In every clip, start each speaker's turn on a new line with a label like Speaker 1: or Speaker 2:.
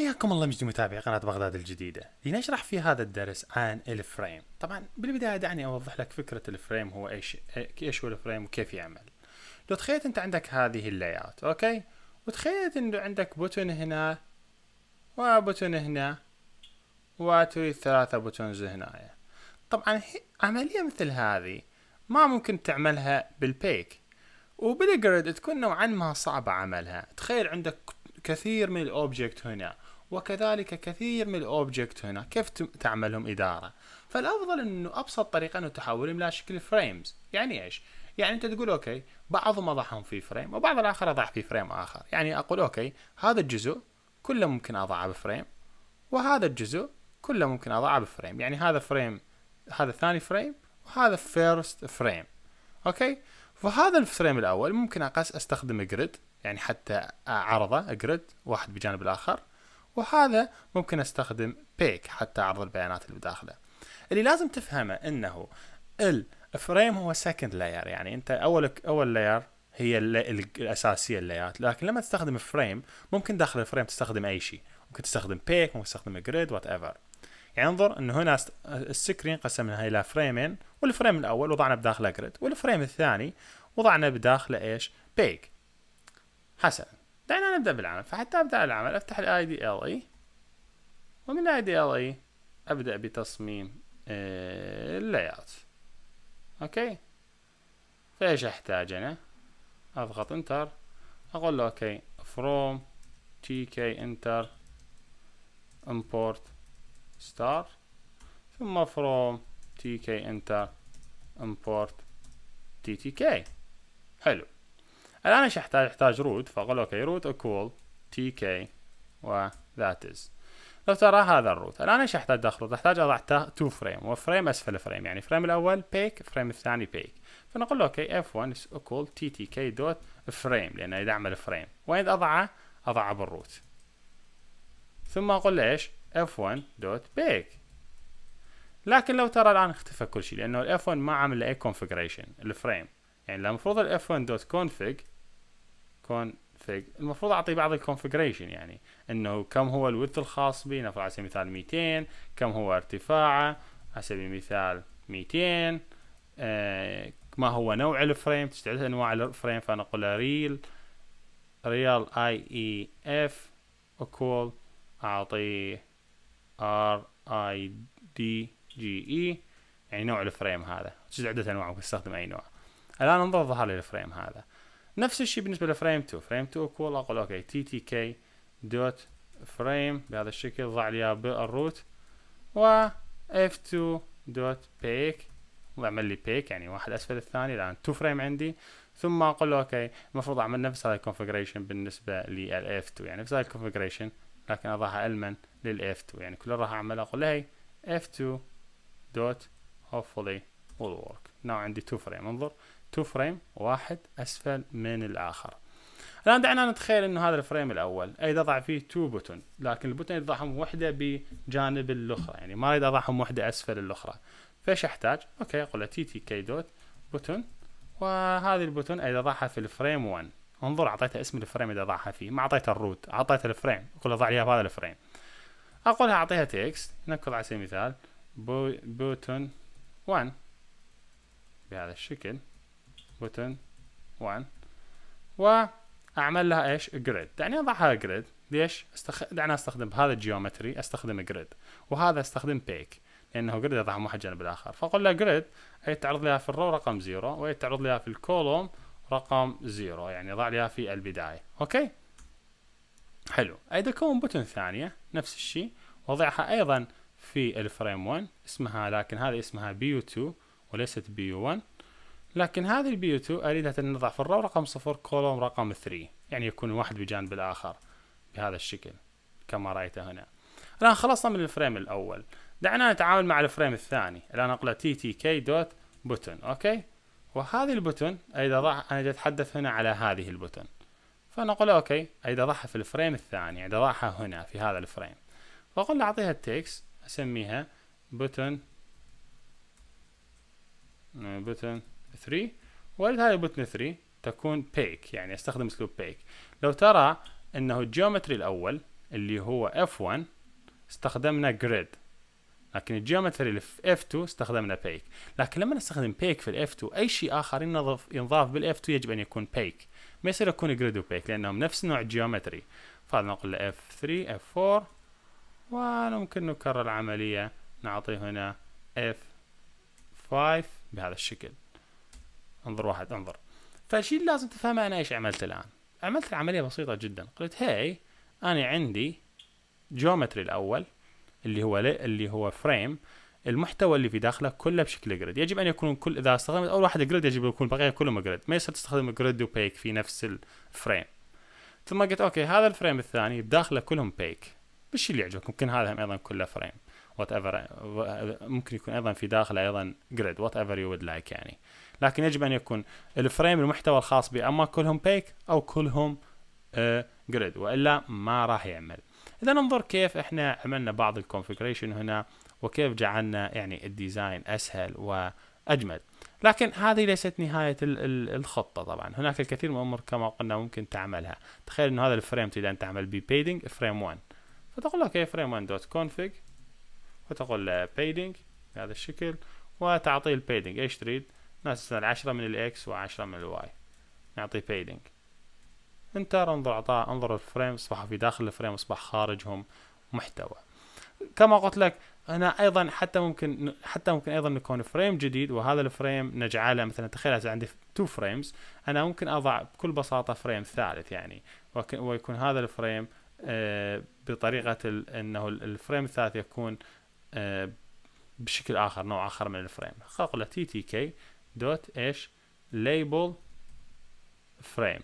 Speaker 1: حياكم الله مجد متابعي قناة بغداد الجديدة لنشرح في هذا الدرس عن الفريم طبعا بالبداية دعني أوضح لك فكرة الفريم هو إيش إيش هو الفريم وكيف يعمل لو تخيلت أنت عندك هذه اللايات أوكي وتخيلت أنه عندك بوتن هنا وبوتن هنا وتريد ثلاثة بوتونز هنا طبعا عملية مثل هذه ما ممكن تعملها بالبيك وبالجريد تكون نوعا ما صعبة عملها تخيل عندك كثير من الاوبجكت هنا وكذلك كثير من الاوبجكت هنا كيف تعملهم اداره فالافضل انه ابسط طريقه انه تحولهم الى شكل فريمز يعني ايش يعني انت تقول اوكي بعضهم اضعهم في فريم وبعض الاخر اضع في فريم اخر يعني اقول اوكي هذا الجزء كله ممكن اضعه بفريم وهذا الجزء كله ممكن اضعه بفريم يعني هذا فريم هذا ثاني فريم وهذا فيرست فريم اوكي فهذا الفريم الاول ممكن اقاس استخدم جريد يعني حتى اعرضه جريد واحد بجانب الاخر وهذا ممكن استخدم بيك حتى اعرض البيانات اللي بداخله اللي لازم تفهمه انه الفريم هو سكند لاير يعني انت اول اول لاير هي الاساسيه اللايات لكن لما تستخدم فريم ممكن داخل الفريم تستخدم اي شيء ممكن تستخدم بيك ممكن تستخدم جريد وات ايفر يعني انظر انه هنا السكرين قسمناها الى فريمين والفريم الاول وضعنا بداخله جريد والفريم الثاني وضعنا بداخله ايش بيك حسنا دعينا نبدأ بالعمل فحتى أبدأ العمل أفتح ال IDLE ومن ال IDLE أبدأ بتصميم آه، اللاي اوت أوكي فإيش أحتاج أنا أضغط انتر أقول له أوكي فروم تي كي انتر import ستار ثم فروم تي كي انتر import تي تي كي حلو الآن ايش احتاج؟ احتاج روت فأقول اوكي روت ايكوال تي كي وذات از لو ترى هذا الروت الآن ايش احتاج اخلط؟ احتاج اضع تو فريم وفريم اسفل فريم يعني فريم الاول بيك فريم الثاني بيك فنقول له اوكي اف 1 ايكوال تي تي كي دوت فريم لأنه يدعم الفريم وين اضعه؟ اضعه بالروت ثم اقول له ايش؟ اف 1 دوت بيك لكن لو ترى الان اختفى كل شيء لانه الاف 1 ما عمل له اي كونفجريشن الفريم يعني المفروض الاف 1 دوت كونفج كونفيج المفروض اعطي بعض الكونفجريشن يعني انه كم هو الوث الخاص بي نفرض على سبيل المثال 200 كم هو ارتفاعه على سبيل المثال 200 آه، ما هو نوع الفريم تشتعل انواع الفريم فانا اقول ريل ريال اي اي اف اكول اعطيه ار اي دي جي اي يعني نوع الفريم هذا تشتعل عده انواع ممكن تستخدم اي نوع الان انظر ظهر لي الفريم هذا نفس الشيء بالنسبه لفريم 2 فريم 2 ايكوال اقول اوكي تي تي كي دوت فريم بهذا الشكل ضع لي بالروت و اف 2 دوت بيك واعمل لي بيك يعني واحد اسفل الثاني الان 2 فريم عندي ثم اقول له اوكي المفروض اعمل نفس هاي الكونفجريشن بالنسبه للاف 2 يعني نفس هاي الكونفجريشن لكن اضعها المن للاف 2 يعني كل راح اعمل اقول هي اف 2 دوت hopefully ويل ورك ناو عندي 2 فريم انظر تو فريم واحد أسفل من الآخر الآن دعنا نتخيل أنه هذا الفريم الأول أريد أضع فيه تو بوتون لكن البوتون أضعهم وحدة بجانب الأخرى يعني ما أريد أضعهم وحدة أسفل الأخرى فايش أحتاج؟ أوكي أقول له تي تي كي دوت بوتون وهذه البوتون أريد أضعها في الفريم 1 انظر أعطيته اسم الفريم اللي أضعها فيه ما أعطيته الروت أعطيته الفريم أقول له أضع لي في هذا الفريم اقولها أعطيها تكست نكتب على سبيل المثال بوتون 1 بهذا الشكل بوتن 1 واعمل لها ايش جريد يعني اضعها جريد ليش استخ... دعني استخدم هذا الجيومتري استخدم جريد وهذا استخدم بيك لانه جريد يضعهم واحد جانب الاخر فاقول له جريد تعرض لها في الرو رقم زيرو تعرض لها في الكولوم رقم زيرو يعني ضع لها في البدايه اوكي حلو ايضا كون بوتن ثانيه نفس الشيء وضعها ايضا في الفريم 1 اسمها لكن هذه اسمها بي يو 2 وليست بي يو 1 لكن هذه البيو 2 اريدها تنضع في الرو رقم صفر كولوم رقم 3 يعني يكون واحد بجانب الاخر بهذا الشكل كما رايته هنا الان خلصنا من الفريم الاول دعنا نتعامل مع الفريم الثاني الان اقله تي تي كي دوت بوتن اوكي وهذه البوتن اريد اضعها انا اتحدث هنا على هذه البوتن فنقول اوكي اريد اضعها في الفريم الثاني اريد اضعها هنا في هذا الفريم فاقول له اعطيها التكست اسميها بوتن بوتن 3 والد هاي البتلة 3 تكون بيك يعني استخدم اسلوب بيك لو ترى انه الجيومتري الاول اللي هو F1 استخدمنا جريد لكن الجيومتري اللي في F2 استخدمنا بيك لكن لما نستخدم بيك في الاف 2 اي شيء اخر ينضاف ينضاف بالاف 2 يجب ان يكون بيك ما يصير يكون جريد وبيك لانهم نفس نوع الجيومتري فهذا نقول له F3 F4 وممكن نكرر العملية نعطي هنا F5 بهذا الشكل انظر واحد انظر فالشيء اللي لازم تفهمه انا ايش عملت الان عملت العمليه بسيطه جدا قلت هاي انا عندي جيومتري الاول اللي هو اللي هو فريم المحتوى اللي في داخله كله بشكل جريد يجب ان يكون كل اذا استخدمت اول واحد جريد يجب يكون البقيه كلهم جريد ما يصير تستخدم جريد وبيك في نفس الفريم ثم قلت اوكي هذا الفريم الثاني بداخله كلهم بيك بالشيء اللي يعجبك ممكن هذا ايضا كله فريم وات ايفر ممكن يكون ايضا في داخله ايضا جريد وات ايفر يو ود لايك يعني لكن يجب ان يكون الفريم المحتوى الخاص به اما كلهم بيك او كلهم جريد آه، والا ما راح يعمل اذا ننظر كيف احنا عملنا بعض الكونفيجريشن هنا وكيف جعلنا يعني الديزاين اسهل واجمل لكن هذه ليست نهاية الخطة طبعا هناك الكثير من الأمور كما قلنا ممكن تعملها تخيل أن هذا الفريم تريد أن تعمل بي بيدنج فريم 1 فتقول اوكي فريم 1 دوت كونفج وتقول له بيدنج بهذا الشكل وتعطيه البيدنج ايش تريد نستثنى عشرة من الاكس وعشرة من الواي نعطي بيدنج انتر انظر اعطاء انظر الفريم اصبحوا في داخل الفريم اصبح خارجهم محتوى كما قلت لك هنا ايضا حتى ممكن حتى ممكن ايضا نكون فريم جديد وهذا الفريم نجعله مثلا تخيل عندي تو فريمز انا ممكن اضع بكل بساطه فريم ثالث يعني ويكون هذا الفريم آه، بطريقه انه الفريم الثالث يكون آه، بشكل اخر نوع اخر من الفريم خلق له تي تي كي دوت ايش ليبل فريم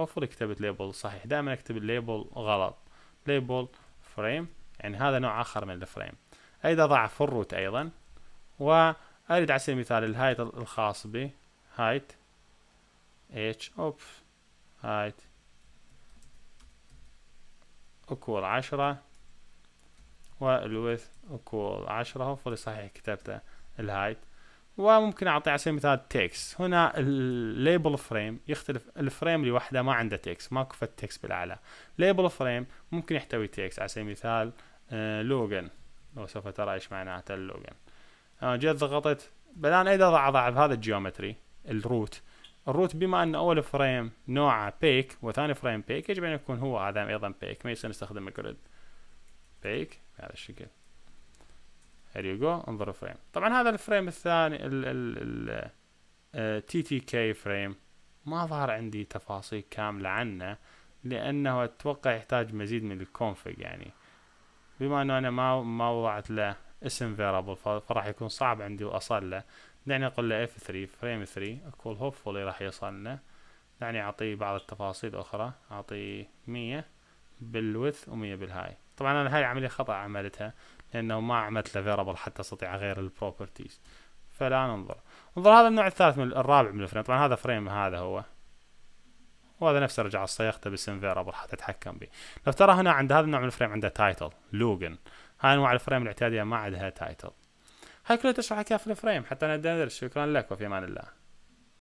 Speaker 1: هوفولي كتبت ليبل صحيح دائما اكتب الليبل غلط ليبل فريم يعني هذا نوع اخر من الفريم ايضا فور روت ايضا واريد على سبيل المثال الهايت الخاص بي هايت اتش اوف هايت اكول عشرة والويث اكوال عشرة هوفولي صحيح كتبته الهايت وممكن اعطي على سبيل المثال تكس هنا الليبل فريم يختلف الفريم لوحده ما عنده تكس ماكو فت تكس بالاعلى ليبل فريم ممكن يحتوي تكس على سبيل المثال آه، لوجن لو سوف ترى ايش معناته اللوجن انا آه، جيت ضغطت الان اذا اضع هذا الجيومتري الروت الروت بما ان اول فريم نوعه بيك وثاني فريم بيك يجب ان يكون هو هذا ايضا بيك ما يصير نستخدم الجريد بيك بهذا الشكل هير يو جو انظر فريم طبعا هذا الفريم الثاني ال ال ال تي تي كي فريم ما ظهر عندي تفاصيل كاملة عنه لانه اتوقع يحتاج مزيد من الكونفج يعني بما انه انا ما ما وضعت له اسم فيرابل فراح يكون صعب عندي واصل له دعني اقول له F3 فريم 3 اقول هوبفولي راح يوصلنا دعني اعطيه بعض التفاصيل اخرى اعطيه 100 بالوث و100 بالهاي طبعا انا هاي عملية خطأ عملتها لأنه ما عملت له فيربل حتى أستطيع أغير البروبرتيز فلا ننظر انظر هذا النوع الثالث من الرابع من الفريم طبعا هذا فريم هذا هو وهذا نفسه رجع صيغته باسم فيربل حتى اتحكم به لو ترى هنا عند هذا النوع من الفريم عنده تايتل لوجن هاي انواع الفريم الاعتياديه ما عندها تايتل هاي كلها تشرح كيف الفريم حتى ندرس شكرا لك وفي امان الله